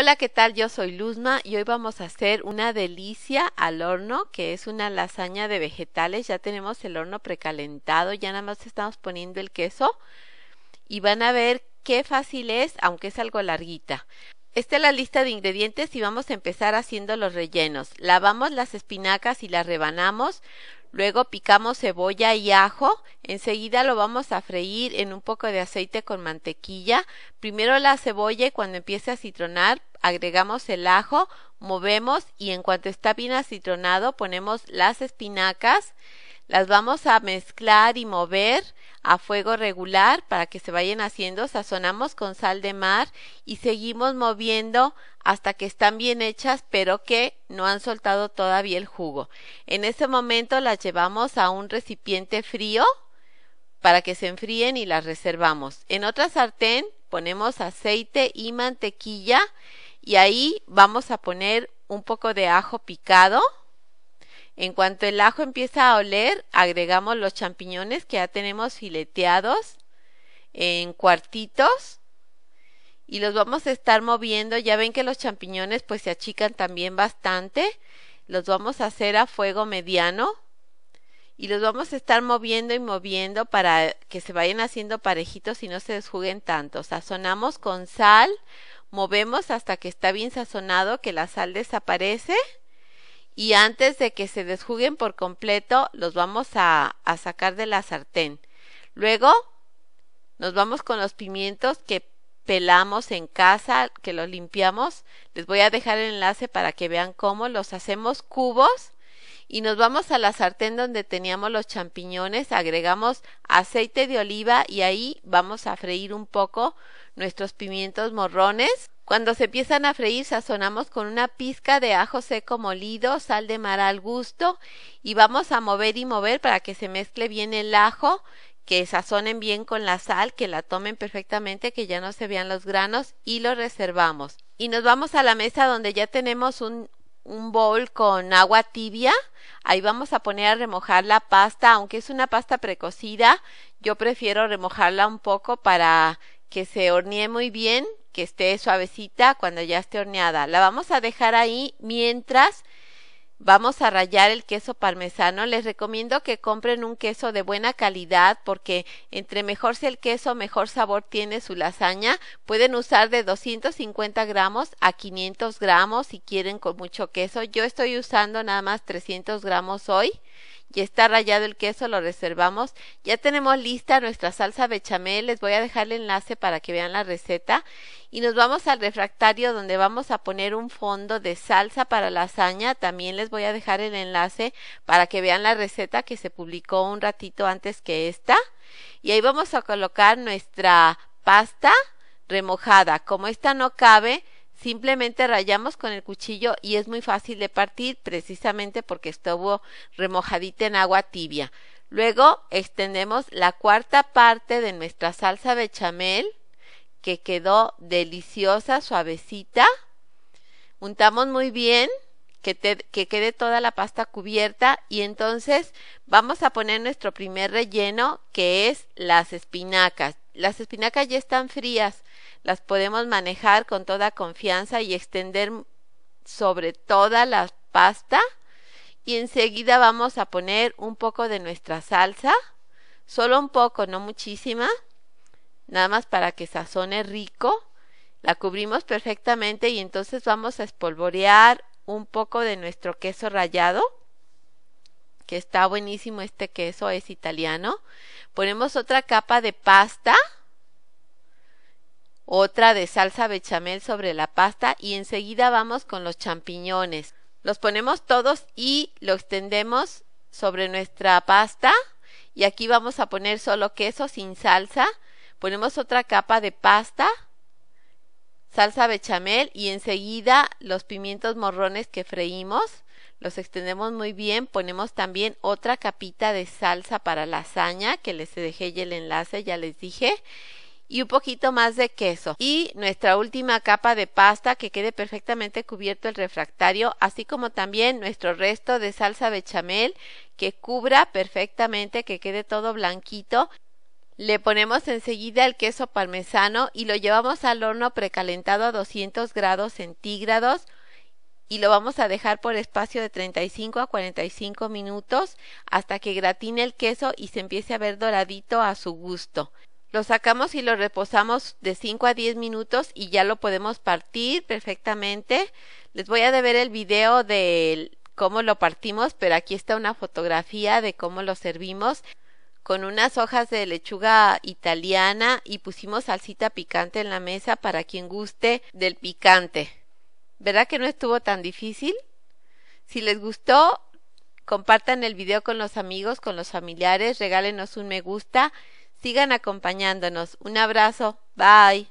Hola, ¿qué tal? Yo soy Luzma y hoy vamos a hacer una delicia al horno, que es una lasaña de vegetales. Ya tenemos el horno precalentado, ya nada más estamos poniendo el queso y van a ver qué fácil es, aunque es algo larguita. Esta es la lista de ingredientes y vamos a empezar haciendo los rellenos. Lavamos las espinacas y las rebanamos. Luego picamos cebolla y ajo. Enseguida lo vamos a freír en un poco de aceite con mantequilla. Primero la cebolla y cuando empiece a citronar agregamos el ajo, movemos y en cuanto está bien acitronado ponemos las espinacas, las vamos a mezclar y mover a fuego regular para que se vayan haciendo, sazonamos con sal de mar y seguimos moviendo hasta que están bien hechas pero que no han soltado todavía el jugo. En ese momento las llevamos a un recipiente frío para que se enfríen y las reservamos. En otra sartén ponemos aceite y mantequilla y ahí vamos a poner un poco de ajo picado. En cuanto el ajo empieza a oler, agregamos los champiñones que ya tenemos fileteados en cuartitos y los vamos a estar moviendo. Ya ven que los champiñones pues se achican también bastante. Los vamos a hacer a fuego mediano y los vamos a estar moviendo y moviendo para que se vayan haciendo parejitos y no se desjuguen tanto. Sazonamos con sal, movemos hasta que está bien sazonado, que la sal desaparece y antes de que se desjuguen por completo los vamos a, a sacar de la sartén. Luego nos vamos con los pimientos que pelamos en casa, que los limpiamos. Les voy a dejar el enlace para que vean cómo los hacemos cubos y nos vamos a la sartén donde teníamos los champiñones, agregamos aceite de oliva y ahí vamos a freír un poco nuestros pimientos morrones. Cuando se empiezan a freír sazonamos con una pizca de ajo seco molido, sal de mar al gusto y vamos a mover y mover para que se mezcle bien el ajo, que sazonen bien con la sal, que la tomen perfectamente, que ya no se vean los granos y lo reservamos. Y nos vamos a la mesa donde ya tenemos un, un bol con agua tibia. Ahí vamos a poner a remojar la pasta, aunque es una pasta precocida, yo prefiero remojarla un poco para que se hornee muy bien, que esté suavecita cuando ya esté horneada. La vamos a dejar ahí mientras Vamos a rayar el queso parmesano. Les recomiendo que compren un queso de buena calidad porque entre mejor sea el queso, mejor sabor tiene su lasaña. Pueden usar de 250 gramos a 500 gramos si quieren con mucho queso. Yo estoy usando nada más 300 gramos hoy y está rayado el queso, lo reservamos. Ya tenemos lista nuestra salsa bechamel, les voy a dejar el enlace para que vean la receta. Y nos vamos al refractario donde vamos a poner un fondo de salsa para lasaña, también les voy a dejar el enlace para que vean la receta que se publicó un ratito antes que esta. Y ahí vamos a colocar nuestra pasta remojada. Como esta no cabe, simplemente rayamos con el cuchillo y es muy fácil de partir precisamente porque estuvo remojadita en agua tibia. Luego extendemos la cuarta parte de nuestra salsa bechamel que quedó deliciosa, suavecita. Untamos muy bien que, quede toda la pasta cubierta y entonces vamos a poner nuestro primer relleno que es las espinacas. Las espinacas ya están frías, las podemos manejar con toda confianza y extender sobre toda la pasta y enseguida vamos a poner un poco de nuestra salsa, solo un poco, no muchísima, nada más para que sazone rico. La cubrimos perfectamente y entonces vamos a espolvorear un poco de nuestro queso rallado que está buenísimo este queso, es italiano. Ponemos otra capa de pasta, otra de salsa bechamel sobre la pasta y enseguida vamos con los champiñones. Los ponemos todos y lo extendemos sobre nuestra pasta y aquí vamos a poner solo queso sin salsa. Ponemos otra capa de pasta salsa bechamel y enseguida los pimientos morrones que freímos. Los extendemos muy bien, ponemos también otra capita de salsa para lasaña, que les dejé ya el enlace, ya les dije, y un poquito más de queso. Y nuestra última capa de pasta que quede perfectamente cubierto el refractario, así como también nuestro resto de salsa bechamel que cubra perfectamente, que quede todo blanquito le ponemos enseguida el queso parmesano y lo llevamos al horno precalentado a 200 grados centígrados y lo vamos a dejar por espacio de 35 a 45 minutos hasta que gratine el queso y se empiece a ver doradito a su gusto. Lo sacamos y lo reposamos de 5 a 10 minutos y ya lo podemos partir perfectamente. Les voy a ver el video de cómo lo partimos, pero aquí está una fotografía de cómo lo servimos con unas hojas de lechuga italiana y pusimos salsita picante en la mesa para quien guste del picante. ¿Verdad que no estuvo tan difícil? Si les gustó, compartan el video con los amigos, con los familiares, regálenos un me gusta, sigan acompañándonos. Un abrazo, bye.